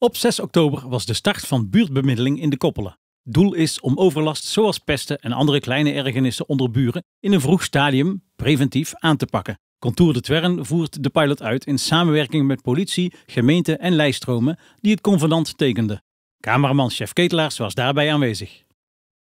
Op 6 oktober was de start van buurtbemiddeling in de Koppelen. Doel is om overlast zoals pesten en andere kleine ergernissen onder buren in een vroeg stadium preventief aan te pakken. Contour de Twern voert de pilot uit in samenwerking met politie, gemeente en lijststromen die het convenant tekenden. Chef Ketelaars was daarbij aanwezig.